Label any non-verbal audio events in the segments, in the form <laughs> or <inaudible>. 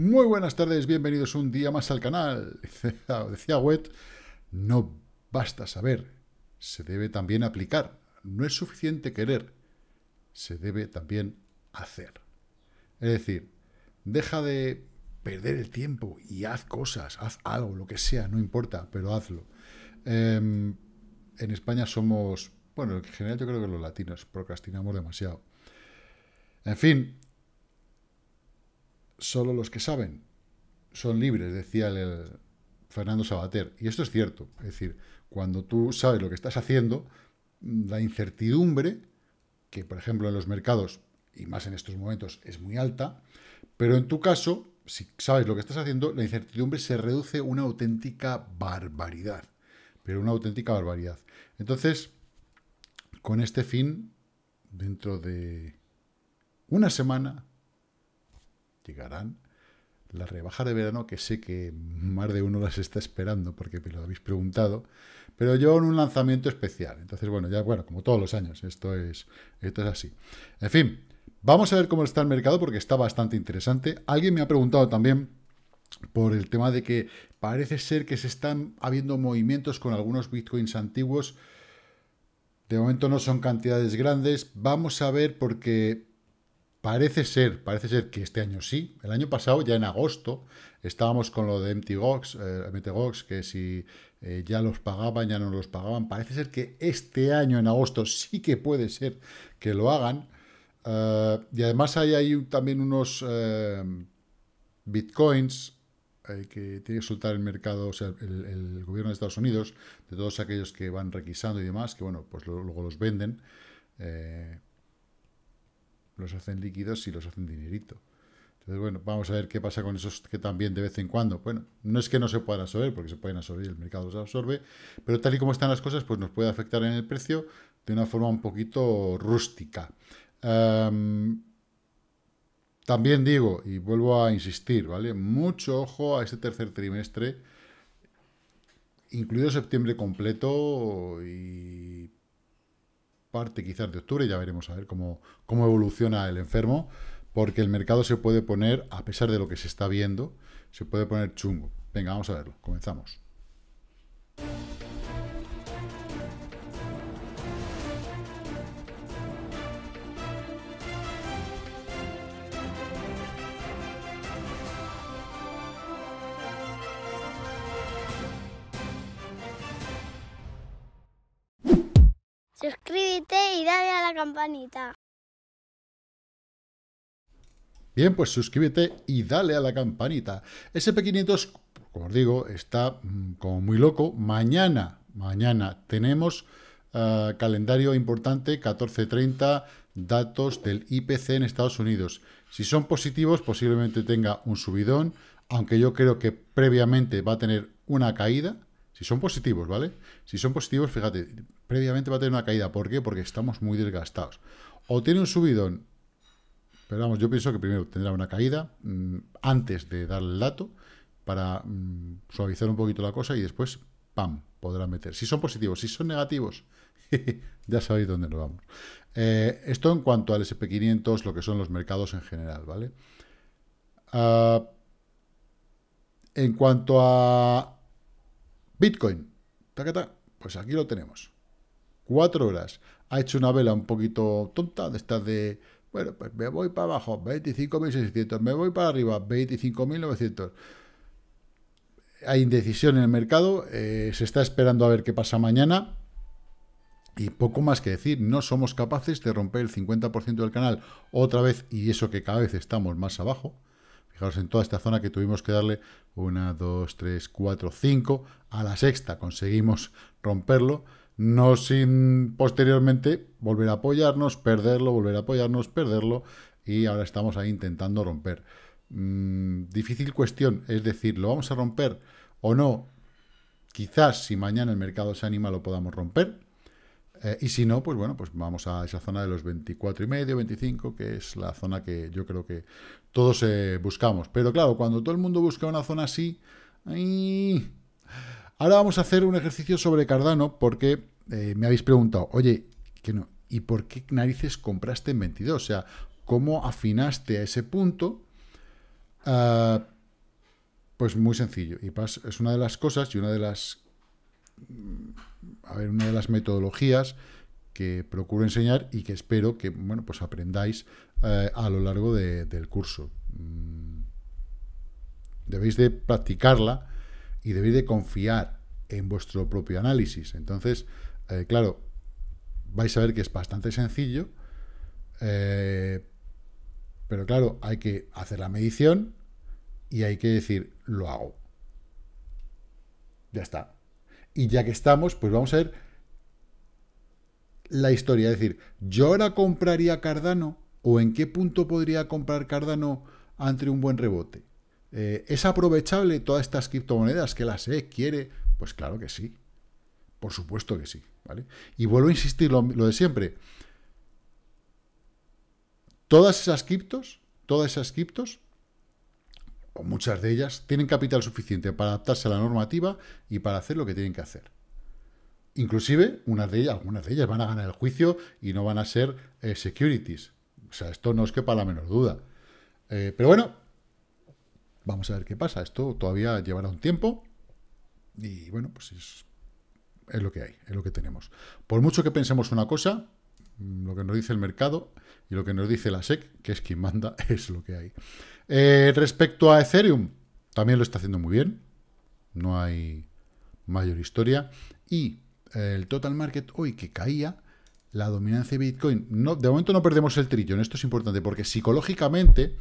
Muy buenas tardes, bienvenidos un día más al canal. <laughs> Decía Wet, no basta saber, se debe también aplicar. No es suficiente querer, se debe también hacer. Es decir, deja de perder el tiempo y haz cosas, haz algo, lo que sea, no importa, pero hazlo. Em, en España somos, bueno, en general yo creo que los latinos procrastinamos demasiado. En fin, solo los que saben son libres, decía el, Fernando Sabater. Y esto es cierto. Es decir, cuando tú sabes lo que estás haciendo, la incertidumbre, que por ejemplo en los mercados, y más en estos momentos, es muy alta, pero en tu caso, si sabes lo que estás haciendo, la incertidumbre se reduce una auténtica barbaridad. Pero una auténtica barbaridad. Entonces, con este fin, dentro de una semana llegarán La rebaja de verano, que sé que más de uno las está esperando porque me lo habéis preguntado, pero yo en un lanzamiento especial. Entonces, bueno, ya, bueno, como todos los años, esto es, esto es así. En fin, vamos a ver cómo está el mercado porque está bastante interesante. Alguien me ha preguntado también por el tema de que parece ser que se están habiendo movimientos con algunos bitcoins antiguos. De momento no son cantidades grandes. Vamos a ver porque Parece ser, parece ser que este año sí. El año pasado, ya en agosto, estábamos con lo de MTGOX, eh, MTGOX que si eh, ya los pagaban, ya no los pagaban. Parece ser que este año, en agosto, sí que puede ser que lo hagan. Eh, y además hay ahí también unos bitcoins que tiene que soltar el mercado, o sea, el, gobierno de Estados Unidos, de todos aquellos que van requisando y demás, que bueno, pues luego los venden. Eh, los hacen líquidos y los hacen dinerito. Entonces, bueno, vamos a ver qué pasa con esos que también de vez en cuando, bueno, no es que no se puedan absorber, porque se pueden absorber el mercado los absorbe, pero tal y como están las cosas, pues nos puede afectar en el precio de una forma un poquito rústica. Em, también digo, y vuelvo a insistir, ¿vale? Mucho ojo a este tercer trimestre, incluido septiembre completo y parte quizás de octubre, ya veremos a ver cómo, cómo evoluciona el enfermo, porque el mercado se puede poner, a pesar de lo que se está viendo, se puede poner chungo. Venga, vamos a verlo, comenzamos. suscríbete y dale a la campanita. Bien, pues suscríbete y dale a la campanita. SP500, como os digo, está mm, como muy loco. Mañana, mañana tenemos eh, calendario importante, 14.30, datos del IPC en Estados Unidos. Si son positivos, posiblemente tenga un subidón, aunque yo creo que previamente va a tener una caída si son positivos, ¿vale? Si son positivos, fíjate, previamente va a tener una caída. ¿Por qué? Porque estamos muy desgastados. O tiene un subidón, pero vamos, yo pienso que primero tendrá una caída mm, antes de darle el dato para mm, suavizar un poquito la cosa y después, ¡pam!, podrá meter. Si son positivos, si son negativos, <laughs> ya sabéis dónde nos vamos. Eh, esto en cuanto al SP500, lo que son los mercados en general, ¿vale? Ah, en cuanto a Bitcoin, pues aquí lo tenemos. Cuatro horas. Ha hecho una vela un poquito tonta, de estar de, bueno, pues me voy para abajo, 25.600, me voy para arriba, 25.900. Hay indecisión en el mercado, eh, se está esperando a ver qué pasa mañana. Y poco más que decir, no somos capaces de romper el 50% del canal otra vez, y eso que cada vez estamos más abajo. Fijaros en toda esta zona que tuvimos que darle 1, 2, 3, 4, 5. A la sexta conseguimos romperlo, no sin posteriormente volver a apoyarnos, perderlo, volver a apoyarnos, perderlo. Y ahora estamos ahí intentando romper. Mm, difícil cuestión, es decir, ¿lo vamos a romper o no? Quizás si mañana el mercado se anima lo podamos romper, eh, y si no, pues bueno, pues vamos a esa zona de los 24 y medio, 25, que es la zona que yo creo que todos eh, buscamos. Pero claro, cuando todo el mundo busca una zona así... Ahora vamos a hacer un ejercicio sobre Cardano porque eh, me habéis preguntado, oye, no, ¿y por qué narices compraste en 22? O sea, ¿cómo afinaste a ese punto? Ah, pues muy sencillo. Y es una de las cosas y una de las a ver, una de las metodologías que procuro enseñar y que espero que bueno, pues aprendáis eh, a lo largo del curso. Mm, debéis de practicarla y debéis de confiar en vuestro propio análisis. Entonces, eh, claro, vais a ver que es bastante sencillo, eh, pero claro, hay que hacer la medición y hay que decir, lo hago. Ya está. Y ya que estamos, pues vamos a ver la historia. Es decir, ¿yo ahora compraría Cardano? ¿O en qué punto podría comprar Cardano ante un buen rebote? Eh, ¿Es aprovechable todas estas criptomonedas que las E quiere? Pues claro que sí. Por supuesto que sí. ¿vale? Y vuelvo a insistir lo, lo de siempre. Todas esas criptos, todas esas criptos muchas de ellas, tienen capital suficiente para adaptarse a la normativa y para hacer lo que tienen que hacer. Inclusive, de algunas de ellas van a ganar el juicio y no van a ser eh, securities. O sea, esto no os quepa la menor duda. Eh, pero bueno, vamos a ver qué pasa. Esto todavía llevará un tiempo y bueno, pues es lo que hay, es lo que tenemos. Por mucho que pensemos una cosa, Mm, lo que nos dice el mercado y lo que nos dice la SEC, que es quien manda, <laughs> es lo que hay. Eh, respecto a Ethereum, también lo está haciendo muy bien. No hay mayor historia. Y eh, el total market hoy que caía, la dominancia de Bitcoin. No, de momento no perdemos el trillón. Esto es importante porque psicológicamente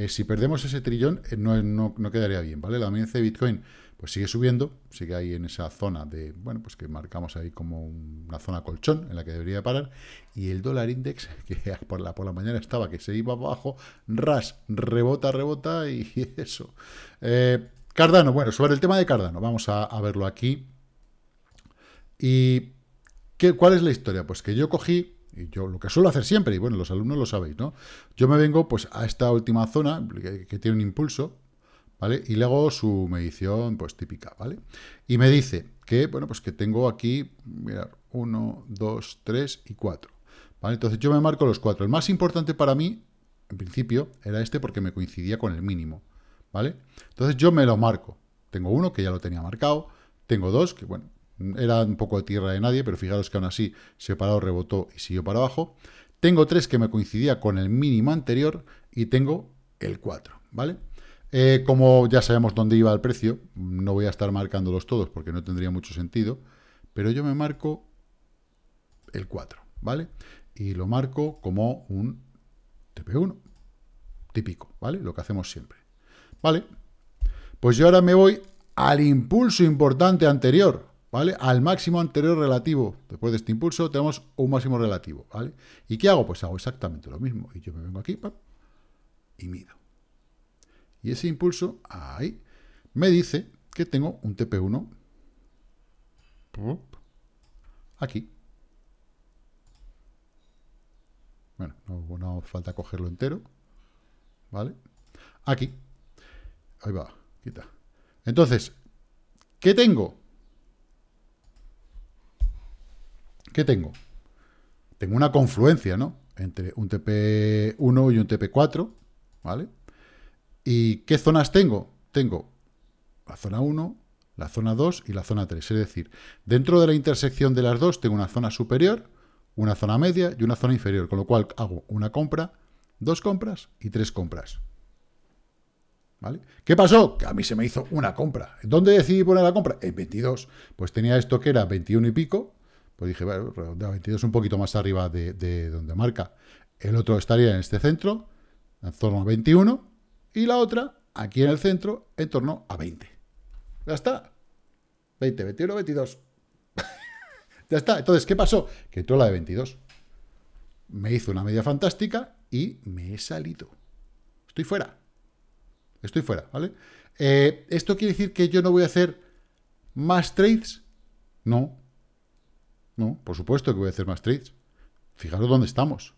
eh, si perdemos ese trillón, eh, no, quedaría bien, ¿vale? La dominancia de Bitcoin pues sigue subiendo, sigue ahí en esa zona de, bueno, pues que marcamos ahí como una zona colchón en la que debería parar, y el dólar index, <laughs> que por la, por la mañana estaba, que se iba abajo, ras, rebota, rebota, y, <laughs> eso. Eh, Cardano, bueno, sobre el tema de Cardano, vamos a, a verlo aquí. ¿Y qué, cuál es la historia? Pues que yo cogí y yo lo que suelo hacer siempre, y bueno, los alumnos lo sabéis, ¿no? Yo me vengo pues a esta última zona que, tiene un impulso, ¿vale? Y le hago su medición pues típica, ¿vale? Y me dice que, bueno, pues que tengo aquí, mirar, 1, 2, 3 y 4. ¿Vale? Entonces yo me marco los cuatro. El más importante para mí, en principio, era este porque me coincidía con el mínimo. ¿Vale? Entonces yo me lo marco. Tengo uno que ya lo tenía marcado. Tengo dos que, bueno, era un poco de tierra de nadie, pero fijaros que aún así separado rebotó y siguió para abajo. Tengo tres que me coincidía con el mínimo anterior y tengo el 4, ¿vale? Eh, como ya sabemos dónde iba el precio, no voy a estar marcándolos todos porque no tendría mucho sentido, pero yo me marco el 4, ¿vale? Y lo marco como un TP1, típico, ¿vale? Lo que hacemos siempre. ¿Vale? Pues yo ahora me voy al impulso importante anterior, ¿vale? Al máximo anterior relativo, después de este impulso, tenemos un máximo relativo, ¿vale? ¿Y qué hago? Pues hago exactamente lo mismo. Y yo me vengo aquí, y mido. Y ese impulso, ahí, me dice que tengo un TP1 aquí. Bueno, no, no falta cogerlo entero, ¿vale? Aquí. Ahí va, quita. Entonces, ¿qué tengo? ¿Qué tengo? Tengo una confluencia, ¿no? Entre un TP1 y un TP4, ¿vale? ¿Y qué zonas tengo? Tengo la zona 1, la zona 2 y la zona 3. Es decir, dentro de la intersección de las dos tengo una zona superior, una zona media y una zona inferior, con lo cual hago una compra, dos compras y tres compras. ¿Vale? ¿Qué pasó? Que a mí se me hizo una compra. ¿Dónde decidí poner la compra? En 22. Pues tenía esto que era 21 y pico, pues dije, bueno, pues redondea 22 un poquito más arriba de, donde marca. El otro estaría en este centro, en torno a 21, y la otra aquí en el centro, en torno a 20. Ya está. 20, 21, 22. ya está. Entonces, ¿qué pasó? Que entró la de 22. Me hizo una media fantástica y me he salido. Estoy fuera. Estoy fuera, ¿vale? Eh, ¿Esto quiere decir que yo no voy a hacer más trades? No. No, por supuesto que voy a hacer más trades. Fijaros dónde estamos.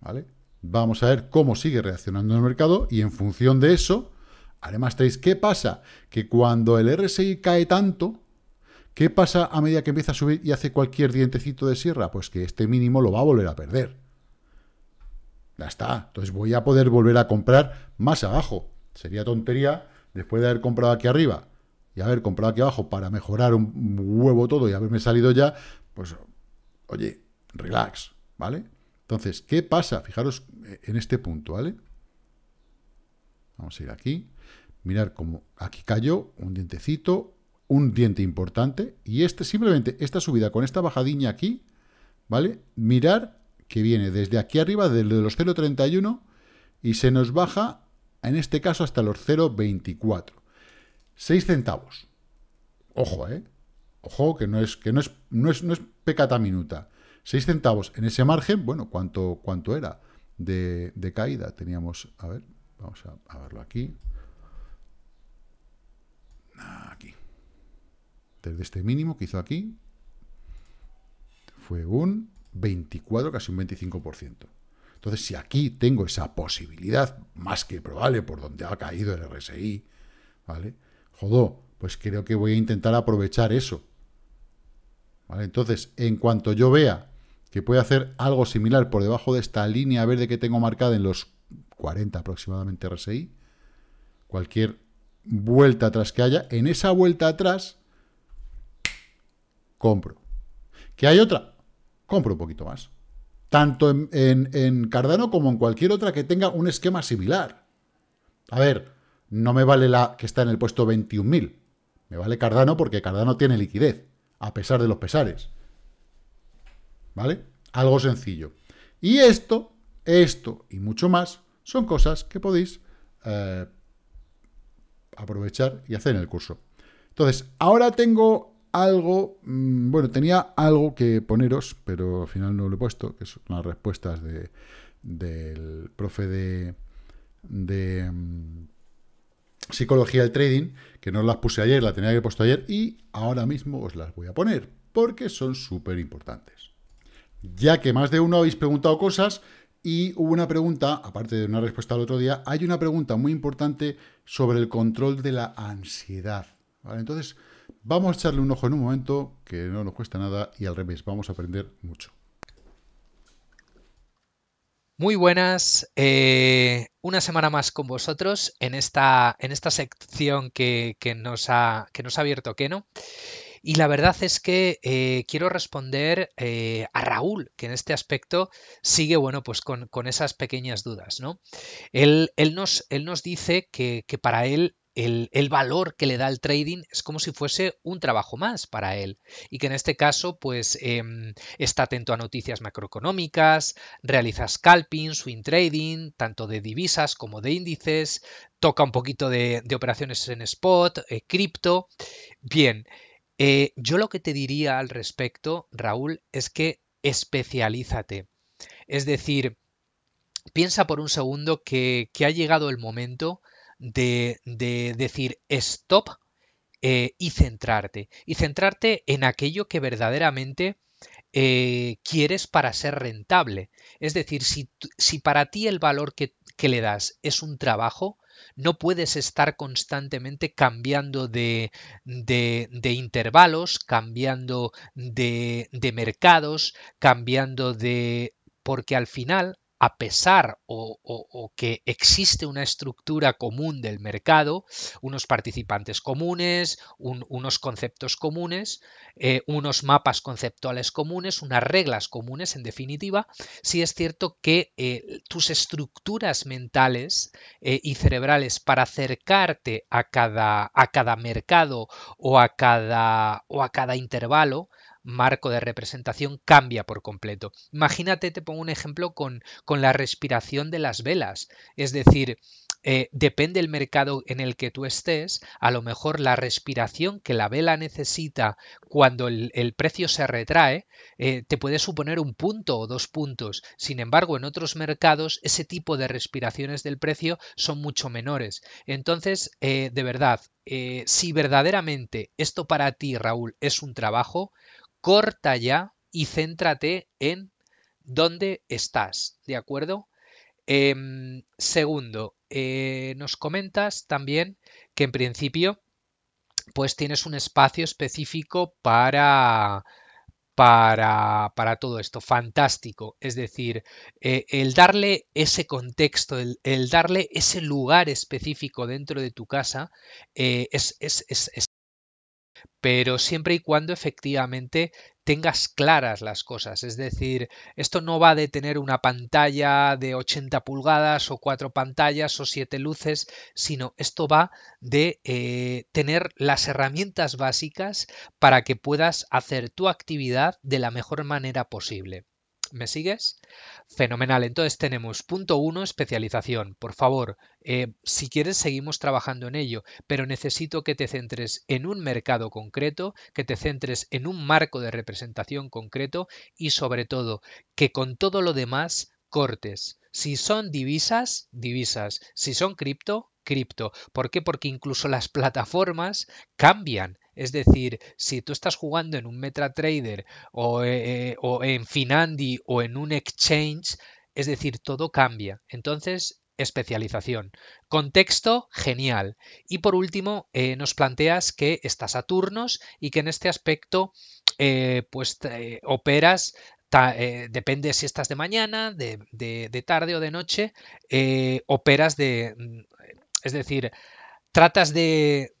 ¿Vale? Vamos a ver cómo sigue reaccionando el mercado y en función de eso, haré más trades. ¿Qué pasa? Que cuando el RSI cae tanto, ¿qué pasa a medida que empieza a subir y hace cualquier dientecito de sierra? Pues que este mínimo lo va a volver a perder. Ya está. Entonces voy a poder volver a comprar más abajo. Sería tontería, después de haber comprado aquí arriba, y haber comprado aquí abajo para mejorar un huevo todo y haberme salido ya, pues, oye, relax, ¿vale? Entonces, ¿qué pasa? Fijaros eh, en este punto, ¿vale? Vamos a ir aquí, mirar cómo aquí cayó un dientecito, un diente importante, y este simplemente, esta subida con esta bajadilla aquí, ¿vale? Mirar que viene desde aquí arriba, desde los 0.31, y se nos baja, en este caso, hasta los 0.24. 6 centavos. Ojo, ¿eh? Ojo, que no es, que no es, no es, pecata minuta. 6 centavos en ese margen, bueno, ¿cuánto, cuánto era de, caída? Teníamos, a ver, vamos a, a verlo aquí. Aquí. Desde este mínimo que hizo aquí, fue un 24, casi un 25%. Entonces, si aquí tengo esa posibilidad, más que probable, por donde ha caído el RSI, ¿vale? Jodó, pues creo que voy a intentar aprovechar eso. Entonces, en cuanto yo vea que puede hacer algo similar por debajo de esta línea verde que tengo marcada en los 40 aproximadamente RSI, cualquier vuelta atrás que haya, en esa vuelta atrás, compro. ¿Que hay otra? Compro un poquito más. Tanto en Cardano como en cualquier otra que tenga un esquema similar. A ver, no me vale la que está en el puesto 21.000. Me vale Cardano porque Cardano tiene liquidez, a pesar de los pesares. ¿Vale? Algo sencillo. Y esto, esto y mucho más son cosas que podéis eh, aprovechar y hacer en el curso. Entonces, ahora tengo algo, mm, bueno, tenía algo que poneros, pero al final no lo he puesto, que son las respuestas del profe de... Mm, psicología del trading, que no las puse ayer, la tenía que puesto ayer, y ahora mismo os las voy a poner, porque son súper importantes. Ya que más de uno habéis preguntado cosas, y hubo una pregunta, aparte de una respuesta al otro día, hay una pregunta muy importante sobre el control de la ansiedad. Entonces, vamos a echarle un ojo en un momento, que no nos cuesta nada, y al revés, vamos a aprender mucho. Muy buenas, eh, una semana más con vosotros en esta, en esta sección que, nos ha, que, nos ha, abierto Keno. Y la verdad es que eh, quiero responder eh, a Raúl, que en este aspecto sigue, bueno, pues con, con esas pequeñas dudas, ¿no? Él, él, nos, él nos, dice que, que para él el, valor que le da el trading es como si fuese un trabajo más para él y que en este caso pues em, está atento a noticias macroeconómicas, realiza scalping, swing trading, tanto de divisas como de índices, toca un poquito de, operaciones en spot, eh, cripto. Bien, eh, yo lo que te diría al respecto, Raúl, es que especialízate. Es decir, piensa por un segundo que ha llegado el momento de, decir stop eh, y centrarte. Y centrarte en aquello que verdaderamente eh, quieres para ser rentable. Es decir, si, para ti el valor que, que le das es un trabajo, no puedes estar constantemente cambiando de, de, intervalos, cambiando de, de mercados, cambiando de... porque al final a pesar o, que existe una estructura común del mercado, unos participantes comunes, unos conceptos comunes, eh, unos mapas conceptuales comunes, unas reglas comunes, en definitiva, sí es cierto que eh, tus estructuras mentales eh, y cerebrales para acercarte a cada, a cada mercado cada, o a cada intervalo, marco de representación cambia por completo. Imagínate, te pongo un ejemplo con, con la respiración de las velas. Es decir, eh, depende del mercado en el que tú estés, a lo mejor la respiración que la vela necesita cuando el, precio se retrae eh, te puede suponer un punto o dos puntos. Sin embargo, en otros mercados ese tipo de respiraciones del precio son mucho menores. Entonces, eh, de verdad, si verdaderamente esto para ti, Raúl, es un trabajo, corta ya y céntrate en dónde estás, ¿de acuerdo? Em, segundo, eh, nos comentas también que en principio pues tienes un espacio específico para, para, para todo esto. Fantástico. Es decir, eh, el darle ese contexto, el, darle ese lugar específico dentro de tu casa eh, es, es, es, pero siempre y cuando efectivamente tengas claras las cosas. Es decir, esto no va de tener una pantalla de 80 pulgadas o cuatro pantallas o siete luces, sino esto va de eh, tener las herramientas básicas para que puedas hacer tu actividad de la mejor manera posible. ¿Me sigues? Fenomenal. Entonces tenemos punto uno, especialización. Por favor, eh, si quieres seguimos trabajando en ello, pero necesito que te centres en un mercado concreto, que te centres en un marco de representación concreto y sobre todo que con todo lo demás cortes. Si son divisas, divisas. Si son cripto, cripto. ¿Por qué? Porque incluso las plataformas cambian es decir, si tú estás jugando en un MetaTrader o, eh, eh, o en Finandi o en un exchange, es decir, todo cambia. Entonces, especialización. Contexto, genial. Y por último, eh, nos planteas que estás a turnos y que en este aspecto pues operas, depende si estás de mañana, de tarde o de noche, operas de, mm, es decir, tratas de,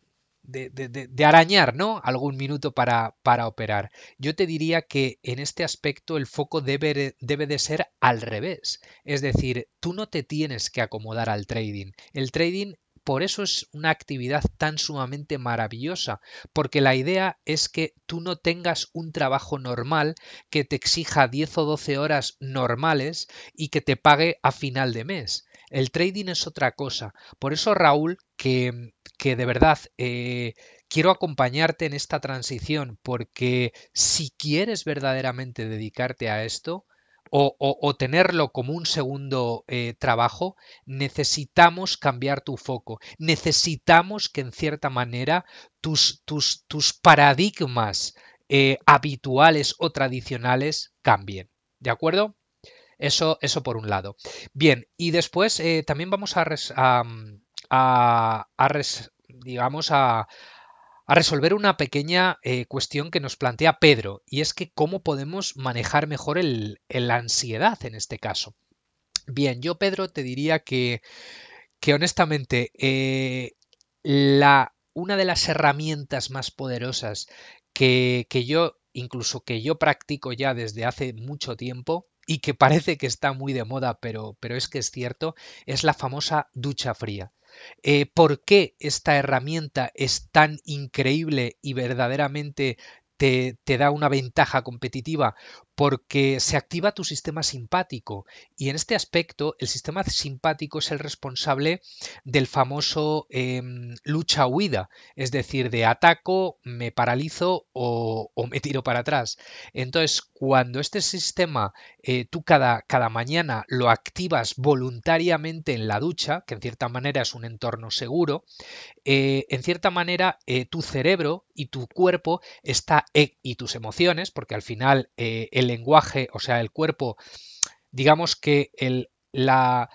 de, arañar, ¿no? Algún minuto para, para, operar. Yo te diría que en este aspecto el foco debe, debe, de ser al revés. Es decir, tú no te tienes que acomodar al trading. El trading, por eso es una actividad tan sumamente maravillosa, porque la idea es que tú no tengas un trabajo normal que te exija 10 o 12 horas normales y que te pague a final de mes el trading es otra cosa. Por eso, Raúl, que, que de verdad eh, quiero acompañarte en esta transición, porque si quieres verdaderamente dedicarte a esto, o, o, tenerlo como un segundo eh, trabajo, necesitamos cambiar tu foco. Necesitamos que en cierta manera tus, tus, tus paradigmas eh, habituales o tradicionales cambien. ¿De acuerdo? Eso, por un lado. Bien, y después eh, también vamos a, a, digamos, a, resolver una pequeña eh, cuestión que nos plantea Pedro, y es que cómo podemos manejar mejor la ansiedad en este caso. Bien, yo Pedro te diría que, que honestamente eh, la, una de las herramientas más poderosas que, que yo, incluso que yo practico ya desde hace mucho tiempo, y que parece que está muy de moda, pero, pero es que es cierto, es la famosa ducha fría. Eh, ¿Por qué esta herramienta es tan increíble y verdaderamente te, te, da una ventaja competitiva? porque se activa tu sistema simpático y en este aspecto el sistema simpático es el responsable del famoso em, lucha-huida, es decir, de ataco, me paralizo o, me tiro para atrás. Entonces, cuando este sistema eh, tú cada, cada mañana lo activas voluntariamente en la ducha, que en cierta manera es un entorno seguro, eh, en cierta manera eh, tu cerebro y tu cuerpo está, y tus emociones, porque al final el lenguaje, o sea, el cuerpo, digamos que la,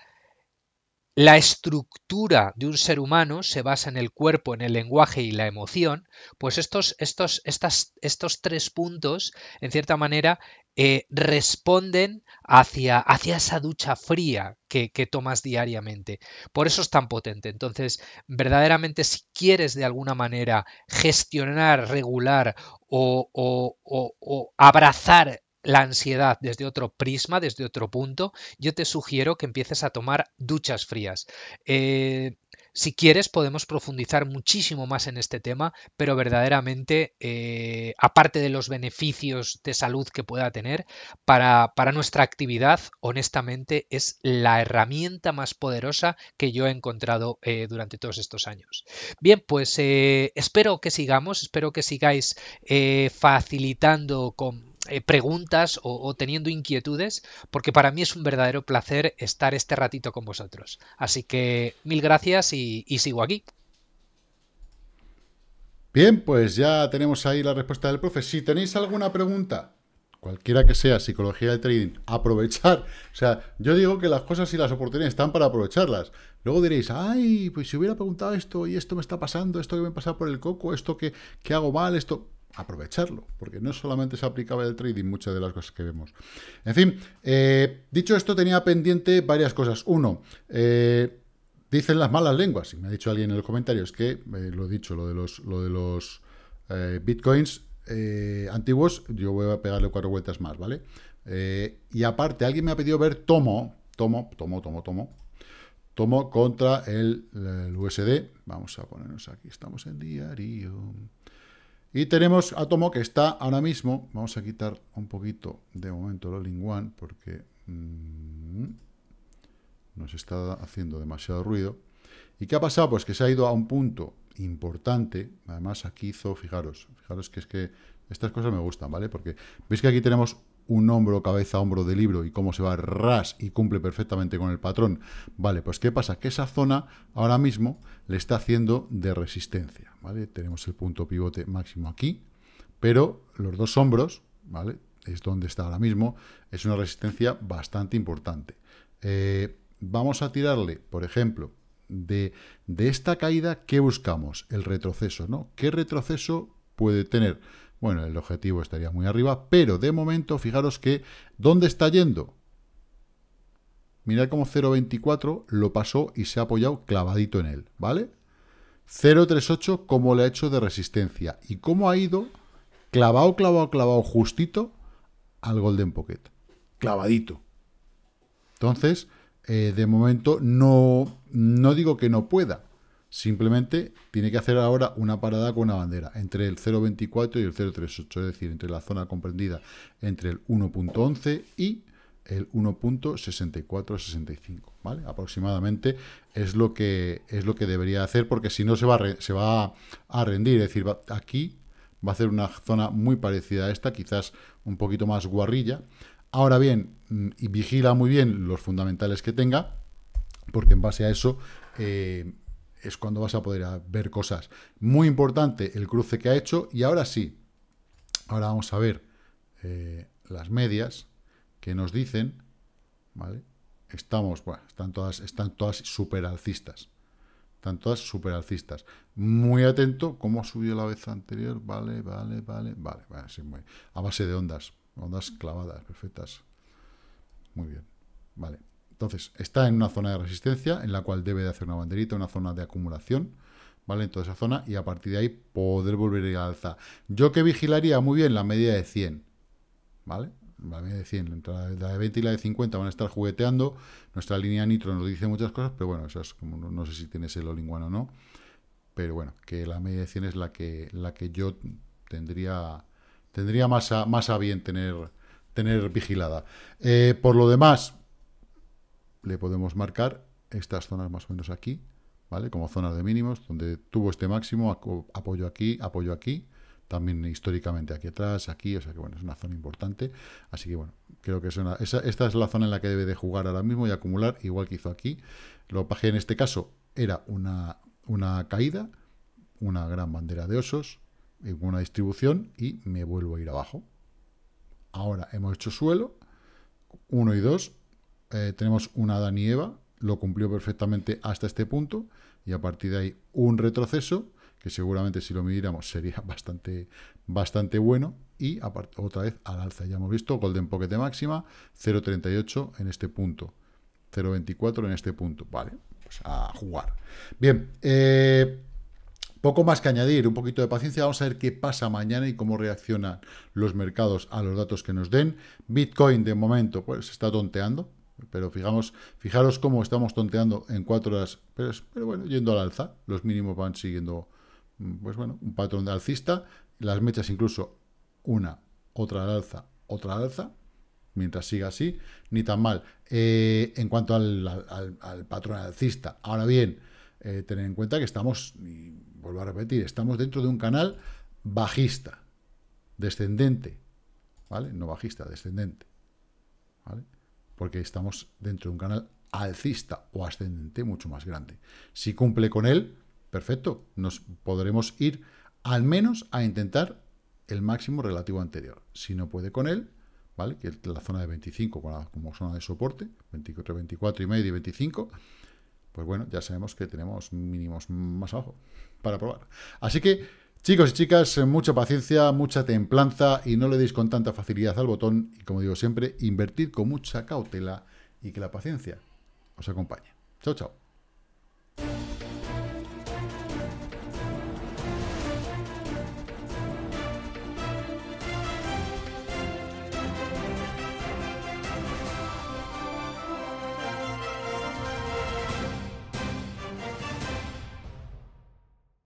la estructura de un ser humano se basa en el cuerpo, en el lenguaje y la emoción, pues estos, estos, estas, estos tres puntos, en cierta manera, eh, responden hacia, hacia, esa ducha fría que, tomas diariamente. Por eso es tan potente. Entonces, verdaderamente, si quieres de alguna manera gestionar, regular o abrazar la ansiedad desde otro prisma, desde otro punto, yo te sugiero que empieces a tomar duchas frías. Eh, si quieres podemos profundizar muchísimo más en este tema, pero verdaderamente, eh, aparte de los beneficios de salud que pueda tener, para, nuestra actividad, honestamente, es la herramienta más poderosa que yo he encontrado eh, durante todos estos años. Bien, pues espero que sigamos, espero que sigáis facilitando con eh, preguntas o, teniendo inquietudes, porque para mí es un verdadero placer estar este ratito con vosotros. Así que mil gracias y, sigo aquí. Bien, pues ya tenemos ahí la respuesta del profe. Si tenéis alguna pregunta, cualquiera que sea, psicología del trading, <laughs> aprovechar. O sea, yo digo que las cosas y las oportunidades están para aprovecharlas. Luego diréis, ay, pues si hubiera preguntado esto y esto me está pasando, esto que me pasa por el coco, esto que, que hago mal, esto aprovecharlo, porque no solamente se aplicaba el trading, muchas de las cosas que vemos. En fin, eh, dicho esto, tenía pendiente varias cosas. Uno, eh, dicen las malas lenguas, y me ha dicho alguien en los comentarios que, eh, lo he dicho, lo de los, lo de los bitcoins antiguos, yo voy a pegarle cuatro vueltas más, ¿vale? y aparte, alguien me ha pedido ver tomo, tomo, tomo, tomo, tomo, tomo contra el USD. Vamos a ponernos aquí, estamos en diario. Y tenemos átomo que está ahora mismo, vamos a quitar un poquito de momento lo One porque mm, nos está haciendo demasiado ruido. ¿Y qué ha pasado? Pues que se ha ido a un punto importante, además aquí hizo, fijaros, fijaros que es que estas cosas me gustan, ¿vale? Porque veis que aquí tenemos un hombro, cabeza, hombro de libro y cómo se va ras y cumple perfectamente con el patrón. Vale, pues ¿qué pasa? Que esa zona ahora mismo le está haciendo de resistencia, ¿vale? Tenemos el punto pivote máximo aquí, pero los dos hombros, ¿vale? Es donde está ahora mismo, es una resistencia bastante importante. Eh, vamos a tirarle, por ejemplo, de, de esta caída, ¿qué buscamos? El retroceso, ¿no? ¿Qué retroceso puede tener? bueno, el objetivo estaría muy arriba, pero de momento, fijaros que, ¿dónde está yendo? Mirad cómo 0.24 lo pasó y se ha apoyado clavadito en él, ¿vale? 0.38 como le ha hecho de resistencia y cómo ha ido clavado, clavado, clavado justito al Golden Pocket. Clavadito. Entonces, eh, de momento no, no digo que no pueda, Simplemente tiene que hacer ahora una parada con una bandera entre el 0.24 y el 0.38, es decir, entre la zona comprendida entre el 1.11 y el 1.6465, ¿vale? Aproximadamente es lo que es lo que debería hacer porque si no se va a, se va a rendir, es decir, aquí va a hacer una zona muy parecida a esta, quizás un poquito más guarrilla. Ahora bien, mm, y vigila muy bien los fundamentales que tenga, porque en base a eso eh, es cuando vas a poder ver cosas. Muy importante el cruce que ha hecho y ahora sí, ahora vamos a ver eh, las medias que nos dicen, ¿vale? Estamos, bueno, están todas, están todas super alcistas. Están todas super alcistas. Muy atento, cómo ha subido la vez anterior, vale, vale, vale, vale, muy, a base de ondas, ondas clavadas, perfectas. Muy bien, vale. Entonces, está en una zona de resistencia en la cual debe de hacer una banderita, una zona de acumulación, ¿vale? En toda esa zona y a partir de ahí poder volver a alza. Yo que vigilaría muy bien la media de 100, ¿vale? La media de 100, la de 20 y la de 50 van a estar jugueteando. Nuestra línea nitro nos dice muchas cosas, pero bueno, eso es como, no sé si tienes el olinguano o no. Pero bueno, que la media de 100 es la que, la que yo tendría, tendría más, a, más a bien tener, tener vigilada. Eh, por lo demás, le podemos marcar estas zonas más o menos aquí, ¿vale? Como zonas de mínimos, donde tuvo este máximo, apoyo aquí, apoyo aquí, también históricamente aquí atrás, aquí, o sea que bueno, es una zona importante, así que bueno, creo que es una, esta es la zona en la que debe de jugar ahora mismo y acumular, igual que hizo aquí, lo que en este caso era una, una caída, una gran bandera de osos, una distribución y me vuelvo a ir abajo. Ahora hemos hecho suelo, 1 y 2, eh, tenemos una Danieva, Eva, lo cumplió perfectamente hasta este punto, y a partir de ahí un retroceso, que seguramente si lo midiéramos sería <laughs> bastante, bastante bueno, y otra vez al alza. Ya hemos visto Golden Pocket de máxima, 0.38 en este punto, 0.24 en este punto, vale, pues a jugar. Bien, eh, poco más que añadir, un poquito de paciencia. Vamos a ver qué pasa mañana y cómo reaccionan los mercados a los datos que nos den. Bitcoin, de momento, pues está tonteando. Pero fijamos, fijaros cómo estamos tonteando en cuatro horas, pero, bueno, yendo al alza, los mínimos van siguiendo, mm, pues bueno, un patrón de alcista, las mechas incluso una, otra al alza, otra alza, mientras siga así, ni tan mal. Eh, en cuanto al, patrón alcista, ahora bien, eh, tener en cuenta que estamos, y vuelvo a repetir, estamos dentro de un canal bajista, descendente, ¿vale? No bajista, descendente, ¿vale? porque estamos dentro de un canal alcista o ascendente mucho más grande. Si cumple con él, perfecto, nos podremos ir al menos a intentar el máximo relativo anterior. Si no puede con él, ¿vale? Que la zona de 25 como zona de soporte, 24, 24 y medio y 25, pues bueno, ya sabemos que tenemos mínimos más abajo para probar. Así que Chicos y chicas, eh, mucha paciencia, mucha templanza y no le deis con tanta facilidad al botón. Y como digo siempre, invertir con mucha cautela y que la paciencia os acompañe. Chao, chao.